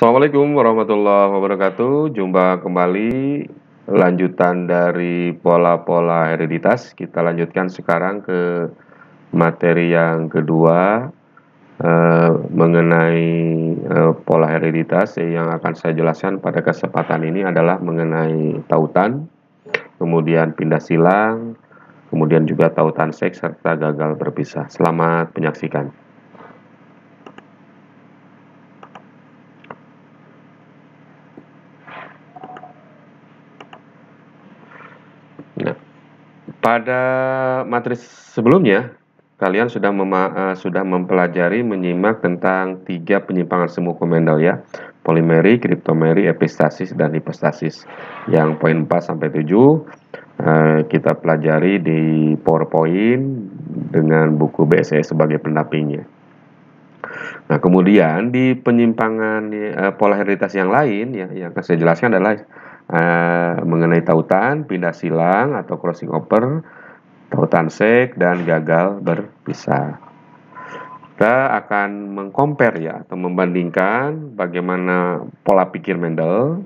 Assalamualaikum warahmatullahi wabarakatuh. Jumpa kembali lanjutan dari pola-pola hereditas. Kita lanjutkan sekarang ke materi yang kedua eh, mengenai eh, pola hereditas yang akan saya jelaskan pada kesempatan ini adalah mengenai tautan, kemudian pindah silang, kemudian juga tautan seks serta gagal berpisah. Selamat menyaksikan. Nah, pada matriks sebelumnya kalian sudah mema, uh, sudah mempelajari menyimak tentang tiga penyimpangan semu komendal ya polimeri, kriptomeri, epistasis dan hipostasis yang poin 4 sampai 7 uh, eh, kita pelajari di PowerPoint dengan buku BSE sebagai pendampingnya. Nah, kemudian di penyimpangan uh, pola hereditas yang lain ya yang akan saya jelaskan adalah uh, mengenai tautan, pindah silang atau crossing over, tautan sek dan gagal berpisah. Kita akan mengkompar ya atau membandingkan bagaimana pola pikir Mendel,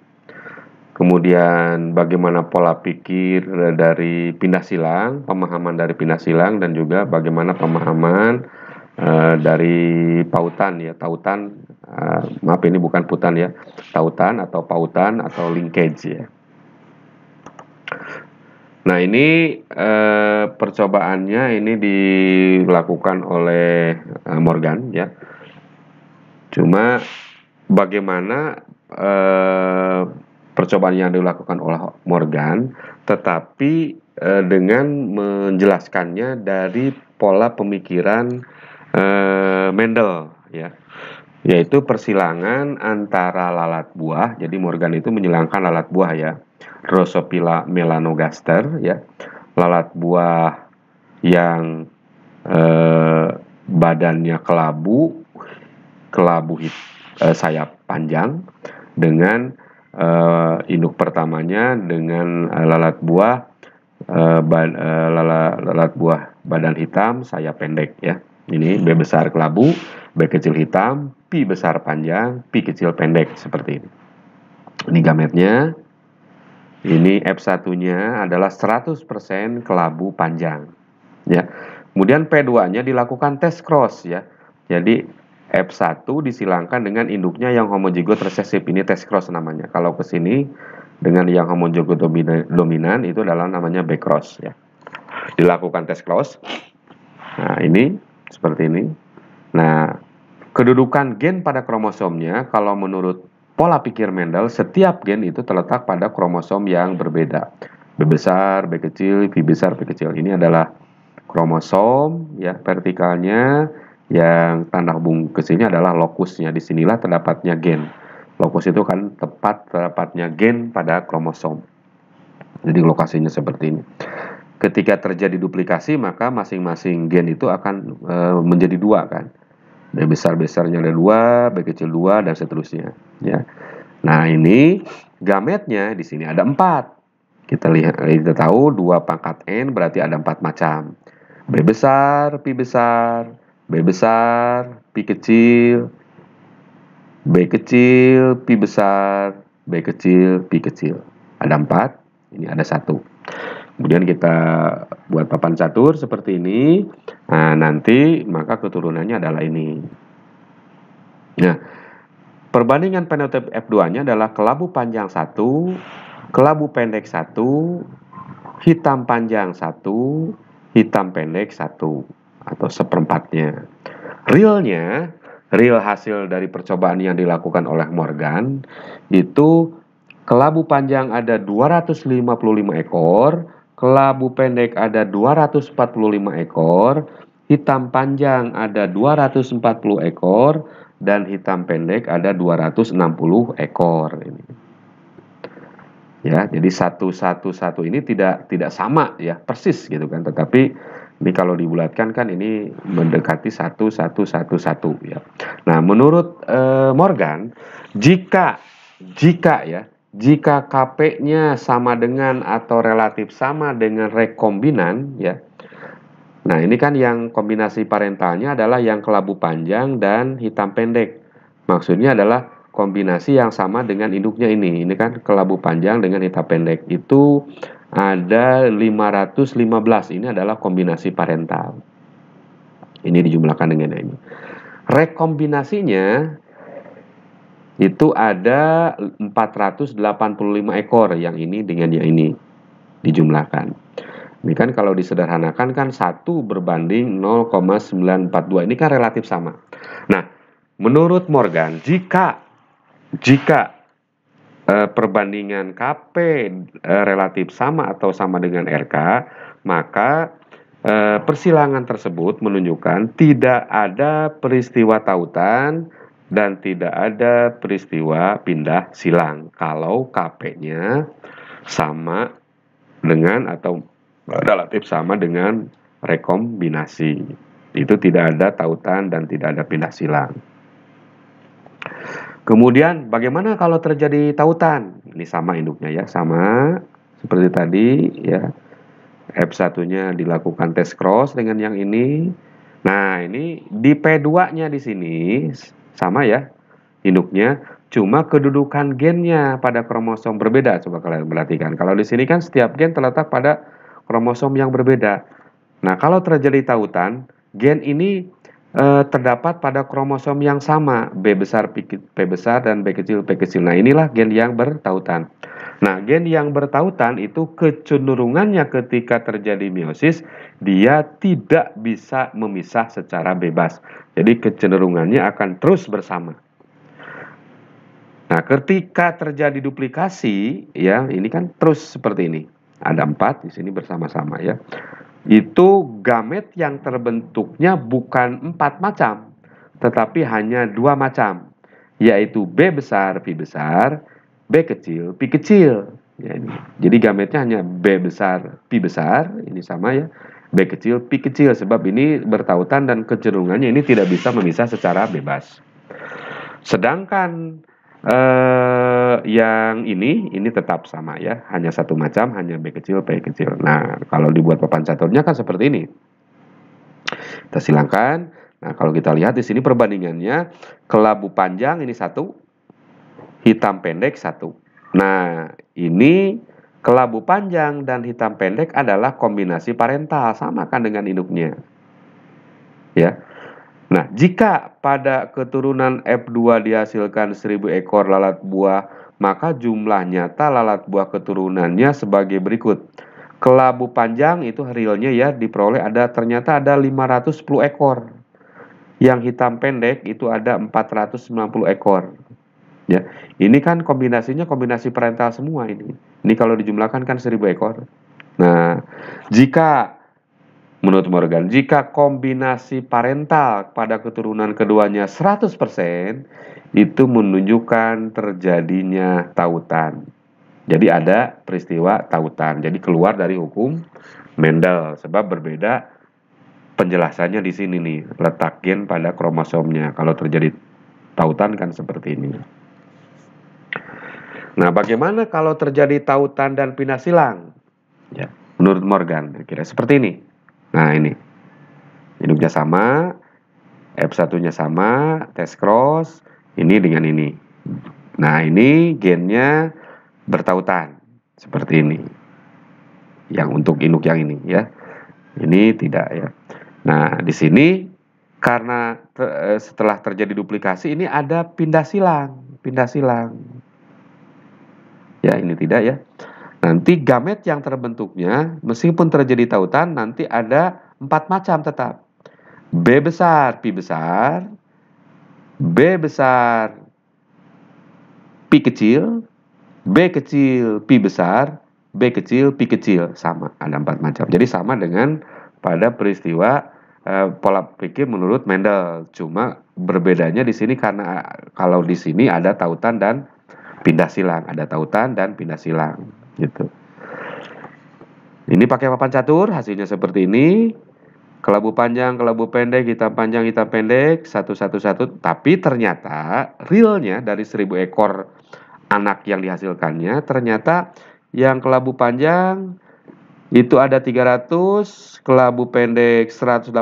kemudian bagaimana pola pikir dari pindah silang, pemahaman dari pindah silang dan juga bagaimana pemahaman Eh, dari pautan ya tautan uh, maaf ini bukan putan ya tautan atau pautan atau linkage ya nah ini uh, percobaannya ini dilakukan oleh uh, Morgan ya cuma bagaimana uh, percobaan yang dilakukan oleh Morgan tetapi dengan menjelaskannya dari pola pemikiran eh, Mendel ya yaitu persilangan antara lalat buah jadi Morgan itu menyilangkan lalat buah ya Rosopila melanogaster ya lalat buah yang eh, badannya kelabu kelabu hit, eh, sayap panjang dengan eh, induk pertamanya dengan eh, lalat buah eh, ban, eh, lala, lalat buah badan hitam sayap pendek ya ini B hmm. besar kelabu, B kecil hitam, P besar panjang, P kecil pendek seperti ini. Ini gametnya. Ini F1-nya adalah 100% kelabu panjang. Ya. Kemudian P2-nya dilakukan tes cross ya. Jadi F1 disilangkan dengan induknya yang homozigot resesif. Ini tes cross namanya. Kalau ke sini dengan yang homozigot dominan, dominan itu adalah namanya back cross ya. Dilakukan tes cross. Nah, ini seperti ini. Nah, kedudukan gen pada kromosomnya kalau menurut pola pikir Mendel, setiap gen itu terletak pada kromosom yang berbeda. B besar, B kecil, V besar, B kecil. Ini adalah kromosom ya vertikalnya yang tanda hubung ke sini adalah lokusnya. Disinilah terdapatnya gen. Lokus itu kan tepat terdapatnya gen pada kromosom. Jadi lokasinya seperti ini. Ketika terjadi duplikasi, maka masing-masing gen itu akan e, menjadi dua kan. B besar-besarnya ada dua, B kecil dua, dan seterusnya. Ya. Nah ini gametnya di sini ada empat. Kita lihat, kita tahu dua pangkat n berarti ada empat macam. B besar, p besar, B besar, p kecil, B kecil, p besar, B kecil, p kecil. Ada empat, ini ada satu. Kemudian kita buat papan catur seperti ini. Nah, nanti maka keturunannya adalah ini. Nah, perbandingan penotip F2-nya adalah kelabu panjang 1, kelabu pendek 1, hitam panjang 1, hitam pendek 1 atau seperempatnya. Realnya, real hasil dari percobaan yang dilakukan oleh Morgan itu kelabu panjang ada 255 ekor, kelabu pendek ada 245 ekor, hitam panjang ada 240 ekor, dan hitam pendek ada 260 ekor. Ini. Ya, jadi satu satu satu ini tidak tidak sama ya persis gitu kan, tetapi ini kalau dibulatkan kan ini mendekati satu satu satu satu ya. Nah, menurut eh, Morgan, jika jika ya jika KP-nya sama dengan atau relatif sama dengan rekombinan, ya. Nah, ini kan yang kombinasi parentalnya adalah yang kelabu panjang dan hitam pendek. Maksudnya adalah kombinasi yang sama dengan induknya ini. Ini kan kelabu panjang dengan hitam pendek. Itu ada 515. Ini adalah kombinasi parental. Ini dijumlahkan dengan ini. Rekombinasinya itu ada 485 ekor yang ini dengan yang ini dijumlahkan. Ini kan kalau disederhanakan kan 1 berbanding 0,942. Ini kan relatif sama. Nah, menurut Morgan, jika jika e, perbandingan KP e, relatif sama atau sama dengan RK, maka e, persilangan tersebut menunjukkan tidak ada peristiwa tautan dan tidak ada peristiwa pindah silang kalau KP-nya sama dengan atau relatif sama dengan rekombinasi. Itu tidak ada tautan dan tidak ada pindah silang. Kemudian bagaimana kalau terjadi tautan? Ini sama induknya ya, sama seperti tadi ya. F1-nya dilakukan tes cross dengan yang ini. Nah, ini di P2-nya di sini sama ya induknya, cuma kedudukan gennya pada kromosom berbeda. Coba kalian perhatikan. Kalau di sini kan setiap gen terletak pada kromosom yang berbeda. Nah, kalau terjadi tautan, gen ini e, terdapat pada kromosom yang sama, B besar P, P besar dan B kecil P kecil. Nah, inilah gen yang bertautan. Nah, gen yang bertautan itu kecenderungannya ketika terjadi meiosis dia tidak bisa memisah secara bebas. Jadi kecenderungannya akan terus bersama. Nah, ketika terjadi duplikasi, ya ini kan terus seperti ini. Ada empat di sini bersama-sama ya. Itu gamet yang terbentuknya bukan empat macam, tetapi hanya dua macam, yaitu B besar, V besar, B kecil, P kecil. Ya, ini. Jadi gametnya hanya B besar, P besar, ini sama ya. B kecil, P kecil, sebab ini bertautan dan kecenderungannya ini tidak bisa memisah secara bebas. Sedangkan eh, yang ini, ini tetap sama ya, hanya satu macam, hanya B kecil, P kecil. Nah, kalau dibuat papan caturnya kan seperti ini. Kita silangkan. Nah, kalau kita lihat di sini perbandingannya kelabu panjang ini satu, hitam pendek satu. Nah, ini kelabu panjang dan hitam pendek adalah kombinasi parental, sama kan dengan induknya. Ya. Nah, jika pada keturunan F2 dihasilkan 1000 ekor lalat buah, maka jumlah nyata lalat buah keturunannya sebagai berikut. Kelabu panjang itu realnya ya diperoleh ada ternyata ada 510 ekor. Yang hitam pendek itu ada 490 ekor. Ya, ini kan kombinasinya kombinasi parental semua ini. Ini kalau dijumlahkan kan seribu ekor. Nah, jika menurut Morgan, jika kombinasi parental pada keturunan keduanya 100%, itu menunjukkan terjadinya tautan. Jadi ada peristiwa tautan. Jadi keluar dari hukum Mendel sebab berbeda penjelasannya di sini nih, letakin pada kromosomnya. Kalau terjadi tautan kan seperti ini. Nah, bagaimana kalau terjadi tautan dan pindah silang? Ya, menurut Morgan, kira seperti ini. Nah, ini. Induknya sama, F1-nya sama, test cross, ini dengan ini. Nah, ini gennya bertautan seperti ini. Yang untuk induk yang ini ya. Ini tidak ya. Nah, di sini karena eh, setelah terjadi duplikasi ini ada pindah silang, pindah silang ya ini tidak ya. Nanti gamet yang terbentuknya meskipun terjadi tautan nanti ada empat macam tetap. B besar, P besar, B besar, P kecil, B kecil, P besar, B kecil, P kecil sama ada empat macam. Jadi sama dengan pada peristiwa eh, pola pikir menurut Mendel. Cuma berbedanya di sini karena kalau di sini ada tautan dan pindah silang ada tautan dan pindah silang gitu ini pakai papan catur hasilnya seperti ini kelabu panjang kelabu pendek hitam panjang hitam pendek satu satu satu tapi ternyata realnya dari seribu ekor anak yang dihasilkannya ternyata yang kelabu panjang itu ada 300, kelabu pendek 180,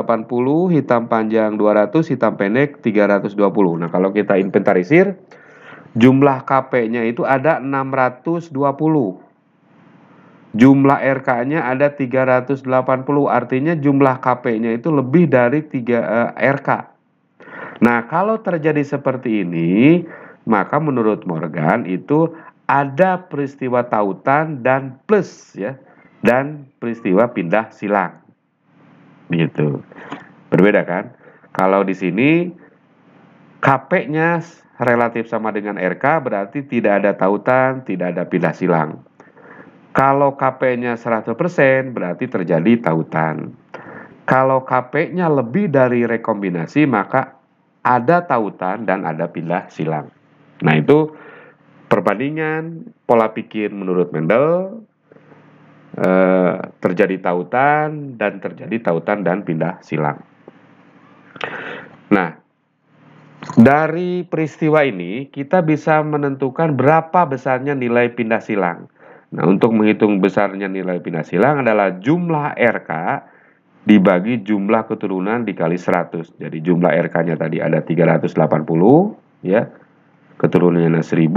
hitam panjang 200, hitam pendek 320. Nah, kalau kita inventarisir, Jumlah KP-nya itu ada 620. Jumlah RK-nya ada 380, artinya jumlah KP-nya itu lebih dari 3 eh, RK. Nah, kalau terjadi seperti ini, maka menurut Morgan itu ada peristiwa tautan dan plus ya, dan peristiwa pindah silang. Begitu. Berbeda kan? Kalau di sini KP-nya relatif sama dengan RK berarti tidak ada tautan, tidak ada pindah silang. Kalau KP-nya 100% berarti terjadi tautan. Kalau KP-nya lebih dari rekombinasi maka ada tautan dan ada pindah silang. Nah, itu perbandingan pola pikir menurut Mendel eh, terjadi tautan dan terjadi tautan dan pindah silang. Nah, dari peristiwa ini kita bisa menentukan berapa besarnya nilai pindah silang. Nah, untuk menghitung besarnya nilai pindah silang adalah jumlah RK dibagi jumlah keturunan dikali 100. Jadi jumlah RK-nya tadi ada 380 ya. Keturunannya 1000,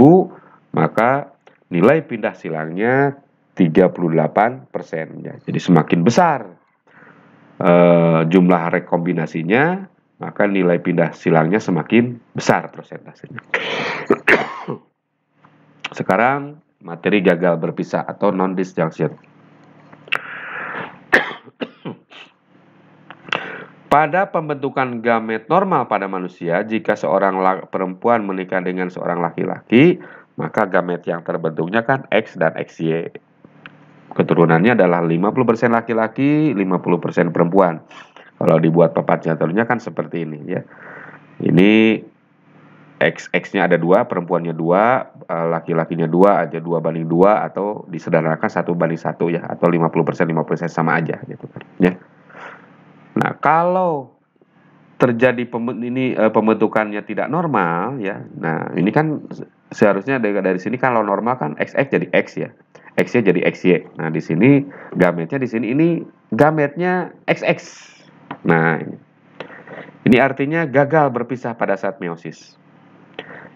maka nilai pindah silangnya 38 persen. Ya, jadi semakin besar e, jumlah rekombinasinya, maka nilai pindah silangnya semakin besar persentasenya. Sekarang materi gagal berpisah atau non disjunction. Pada pembentukan gamet normal pada manusia, jika seorang perempuan menikah dengan seorang laki-laki, maka gamet yang terbentuknya kan X dan XY. Keturunannya adalah 50% laki-laki, 50% perempuan. Kalau dibuat papat jatuhnya kan seperti ini ya. Ini X nya ada dua, perempuannya dua, eh, laki-lakinya dua, aja dua banding dua atau disederhanakan satu banding satu ya atau 50 persen 50 persen sama aja gitu kan ya. Nah kalau terjadi ini eh, pembentukannya tidak normal ya. Nah ini kan seharusnya dari, sini kalau normal kan XX jadi X ya. X-nya jadi x XY. Nah di sini gametnya di sini ini gametnya XX Nah, ini. ini artinya gagal berpisah pada saat meiosis.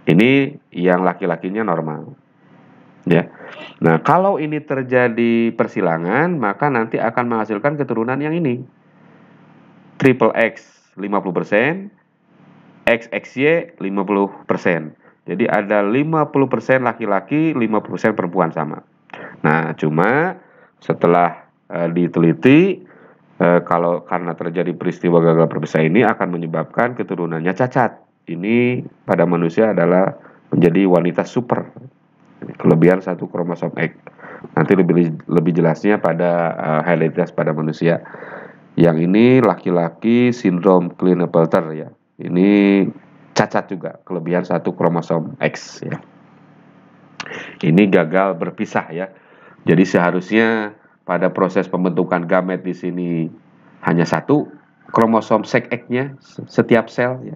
Ini yang laki-lakinya normal. Ya. Nah, kalau ini terjadi persilangan, maka nanti akan menghasilkan keturunan yang ini. Triple X 50%, XXY 50%. Jadi ada 50% laki-laki, 50% perempuan sama. Nah, cuma setelah e, diteliti Eh, kalau karena terjadi peristiwa gagal berpisah ini akan menyebabkan keturunannya cacat. Ini pada manusia adalah menjadi wanita super. Kelebihan satu kromosom X. Nanti lebih lebih jelasnya pada uh, eh, highlight pada manusia. Yang ini laki-laki sindrom Klinefelter ya. Ini cacat juga kelebihan satu kromosom X ya. Ini gagal berpisah ya. Jadi seharusnya pada proses pembentukan gamet di sini hanya satu kromosom X-nya setiap sel. Ya.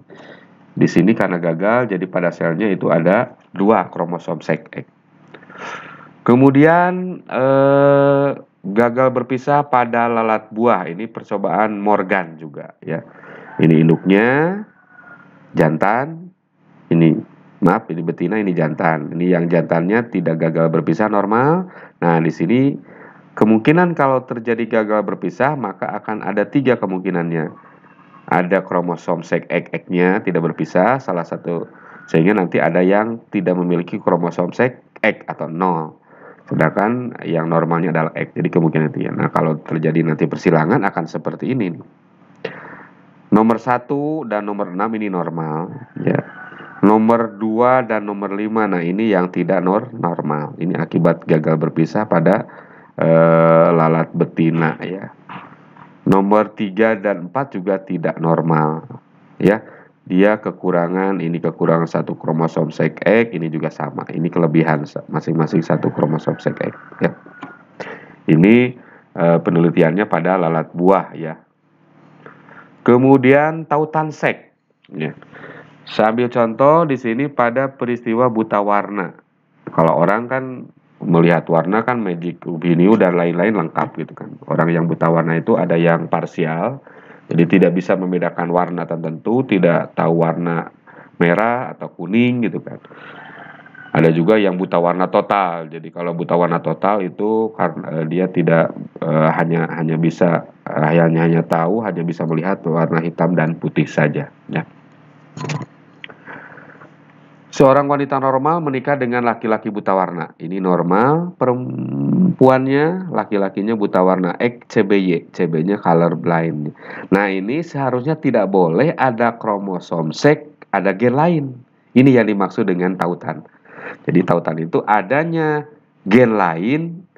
Di sini karena gagal, jadi pada selnya itu ada dua kromosom X. Kemudian eh, gagal berpisah pada lalat buah. Ini percobaan Morgan juga. Ya, ini induknya jantan. Ini maaf, ini betina, ini jantan. Ini yang jantannya tidak gagal berpisah normal. Nah, di sini Kemungkinan kalau terjadi gagal berpisah, maka akan ada tiga kemungkinannya. Ada kromosom sek ek nya tidak berpisah, salah satu sehingga nanti ada yang tidak memiliki kromosom sek ek atau nol. Sedangkan yang normalnya adalah ek. jadi kemungkinan itu ya. Nah, kalau terjadi nanti persilangan akan seperti ini. Nomor satu dan nomor enam ini normal, ya. Nomor dua dan nomor lima nah ini yang tidak normal. Ini akibat gagal berpisah pada Eh, lalat betina ya. Nomor 3 dan 4 juga tidak normal ya. Dia kekurangan, ini kekurangan satu kromosom sek X, ini juga sama. Ini kelebihan masing-masing satu kromosom sek X ya. Ini eh, penelitiannya pada lalat buah ya. Kemudian tautan sek ya. Saya ambil contoh di sini pada peristiwa buta warna. Kalau orang kan melihat warna kan magic ubiniu dan lain-lain lengkap gitu kan. Orang yang buta warna itu ada yang parsial, jadi tidak bisa membedakan warna tertentu, tidak tahu warna merah atau kuning gitu kan. Ada juga yang buta warna total. Jadi kalau buta warna total itu karena eh, dia tidak uh, hanya hanya bisa uh, hanya hanya tahu hanya bisa melihat warna hitam dan putih saja ya. Seorang wanita normal menikah dengan laki-laki buta warna. Ini normal, perempuannya, laki-lakinya buta warna. X CBY, CB-nya color blind. Nah ini seharusnya tidak boleh ada kromosom seks, ada gen lain. Ini yang dimaksud dengan tautan. Jadi tautan itu adanya gen lain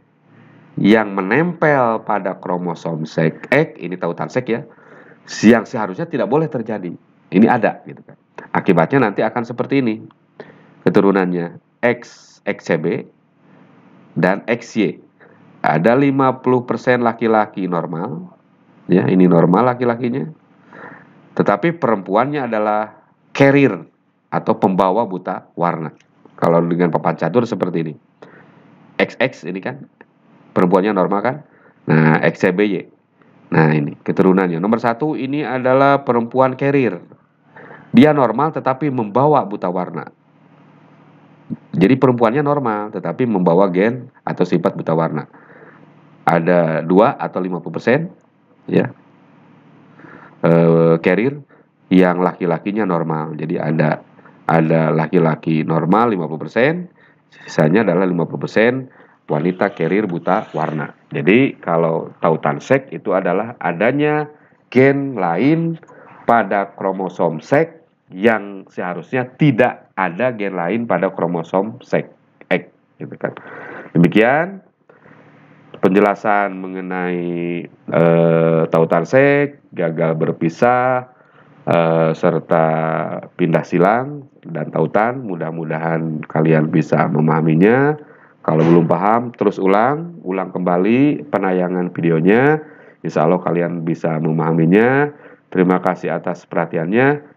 yang menempel pada kromosom sek X, ini tautan sek ya, yang seharusnya tidak boleh terjadi. Ini ada gitu kan. Akibatnya nanti akan seperti ini keturunannya X XCB dan XY. Ada 50% laki-laki normal. Ya, ini normal laki-lakinya. Tetapi perempuannya adalah carrier atau pembawa buta warna. Kalau dengan papan catur seperti ini. XX ini kan perempuannya normal kan? Nah, XCBY. Nah, ini keturunannya. Nomor satu ini adalah perempuan carrier. Dia normal tetapi membawa buta warna. Jadi perempuannya normal tetapi membawa gen atau sifat buta warna. Ada 2 atau 50% ya. E, carrier yang laki-lakinya normal. Jadi ada ada laki-laki normal 50%, sisanya adalah 50% wanita carrier buta warna. Jadi kalau tautan seks itu adalah adanya gen lain pada kromosom seks yang seharusnya tidak ada gen lain pada kromosom sek X gitu kan. Demikian penjelasan mengenai e, tautan sek, gagal berpisah e, serta pindah silang dan tautan. Mudah-mudahan kalian bisa memahaminya. Kalau belum paham, terus ulang, ulang kembali penayangan videonya. Insya Allah kalian bisa memahaminya. Terima kasih atas perhatiannya.